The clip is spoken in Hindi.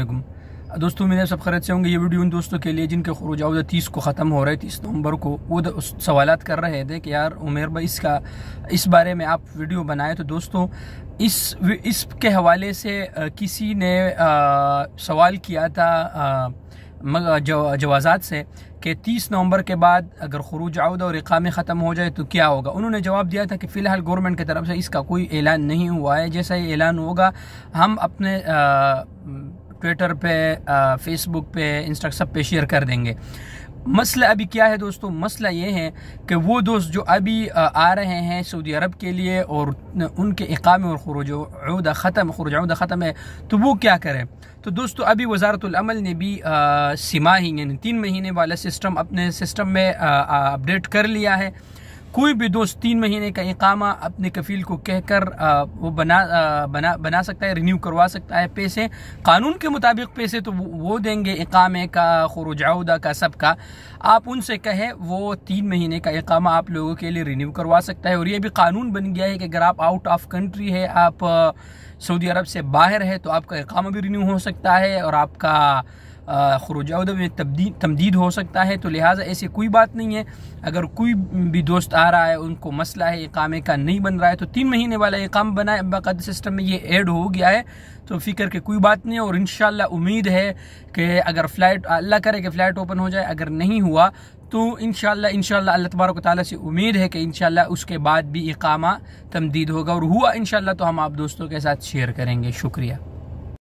अल्लाम दोस्तों मेरे सब खैरत से होंगे ये वीडियो उन दोस्तों के लिए जिनके खरूज आउदा तीस को ख़त्म हो रहे तीस नवंबर को वो सवाल कर रहे थे कि यार उमेर भाई इसका इस बारे में आप वीडियो बनाए तो दोस्तों इस इसके हवाले से किसी ने आ, सवाल किया था आ, जव, जवाजात से कि तीस नवंबर के बाद अगर खरूज आउद और इकामे ख़त्म हो जाए तो क्या होगा उन्होंने जवाब दिया था कि फ़िलहाल गवर्नमेंट की तरफ से इसका कोई ऐलान नहीं हुआ है जैसा ही ऐलान होगा हम अपने आ, ट्विटर पे फेसबुक पे इंस्टा सब पे शेयर कर देंगे मसला अभी क्या है दोस्तों मसला ये है कि वो दोस्त जो अभी आ रहे हैं सऊदी अरब के लिए और उनके इकामे और खुरुज अहदा ख़त्म खुरुज अहदा ख़त्म है तो वो क्या करें तो दोस्तों अभी वजारतलमल ने भी सिमाही यानी तीन महीने वाला सिस्टम अपने सिस्टम में अपडेट कर लिया है कोई भी दोस्त तीन महीने का इकामा अपने कफील को कहकर वो बना बना बना सकता है रिन्यू करवा सकता है पैसे कानून के मुताबिक पैसे तो वो देंगे इकामे का खुरुजाउदा का सब का आप उनसे कहें वो तीन महीने का इकामा आप लोगों के लिए रिन्यू करवा सकता है और ये भी कानून बन गया है कि अगर आप आउट ऑफ कंट्री है आप सऊदी अरब से बाहर है तो आपका इकामा भी रिन्यू हो सकता है और आपका खरूज अहद में तमदीद हो सकता है तो लिहाजा ऐसी कोई बात नहीं है अगर कोई भी दोस्त आ रहा है उनको मसला है इकामे का नहीं बन रहा है तो तीन महीने वाला इकाम बनाए बाकायदा सिस्टम में ये ऐड हो गया है तो फिक्र की कोई बात नहीं और इन उम्मीद है कि अगर फ़्लाइट अल्लाह करे कि फ़्लाइट ओपन हो जाए अगर नहीं हुआ तो इन शाला अल्लाह तबारक ताली से उम्मीद है कि इन उसके बाद भी इकामा तमदीद होगा और हुआ इन तो हम आप दोस्तों के साथ शेयर करेंगे शुक्रिया